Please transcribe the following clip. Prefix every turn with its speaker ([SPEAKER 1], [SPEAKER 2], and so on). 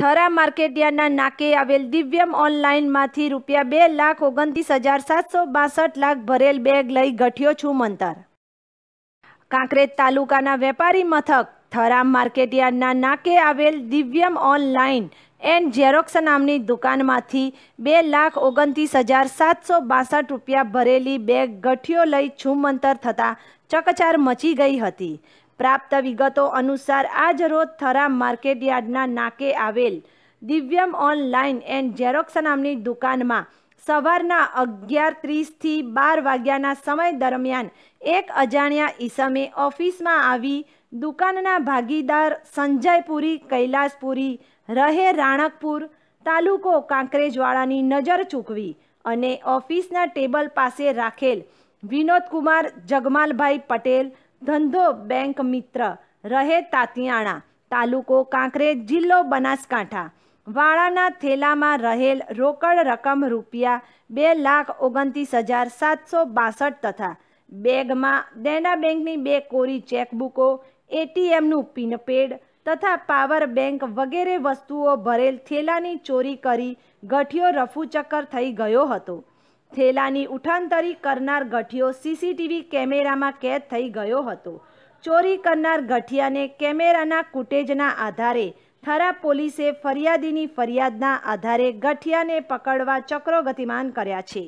[SPEAKER 1] થરા માર્કેટિયાના નાકે આવેલ દિવ્યમ ઓનલાઈનમાંથી રૂપિયા બે લાખ ઓગણત્રીસ હજાર સાતસો બાસઠ લાખ ભરેલ બેગ લઈ ગઠ્યો છું મંતર કાંકરેજ તાલુકાના વેપારી મથક થરા માર્કેટયાર્ડના નાકે આવેલ દિવ્યમ ઓનલાઈન એન્ડ ઝેરોક્સ નામની દુકાનમાંથી બે લાખ ઓગણત્રીસ હજાર સાતસો બાસઠ રૂપિયા ભરેલી બેગ ગઠિયો લઈ છુમંતર થતાં ચકચાર મચી ગઈ હતી પ્રાપ્ત વિગતો અનુસાર આ જરોદ થરામ માર્કેટયાર્ડના નાકે આવેલ દિવ્યમ ઓનલાઈન એન્ડ ઝેરોક્સ નામની દુકાનમાં સવારના અગિયાર ત્રીસથી બાર વાગ્યાના સમય દરમિયાન એક અજાણ્યા ઈસમે ઓફિસમાં આવી દુકાનના ભાગીદાર સંજયપુરી કૈલાસપુરી રહે રાણકપુર તાલુકો કાંકરેજવાળાની નજર ચૂકવી અને ઓફિસના ટેબલ પાસે રાખેલ વિનોદકુમાર જગમાલભાઈ પટેલ ધંધો બેંક મિત્ર રહે તાતિયાણા તાલુકો કાંકરેજ જિલ્લો બનાસકાંઠા વાળાના થેલામાં રહેલ રોકડ રકમ રૂપિયા બે લાખ ઓગણત્રીસ હજાર સાતસો બાસઠ તથા બેગમાં દેના બેંકની બે કોરી ચેકબુકો એટીએમનું પિનપેડ તથા પાવર બેંક વગેરે વસ્તુઓ ભરેલ થેલાની ચોરી કરી ગઠિયો રફુચક્કર થઈ ગયો હતો થેલાની ઉઠાંતરી કરનાર ગઠિયો સીસીટીવી કેમેરામાં કેદ થઈ ગયો હતો ચોરી કરનાર ગઠિયાને કેમેરાના કુટેજના આધારે થરા પોલીસે ફરિયાદીની ફરિયાદના આધારે ગઠિયાને પકડવા ચક્રો ગતિમાન કર્યા છે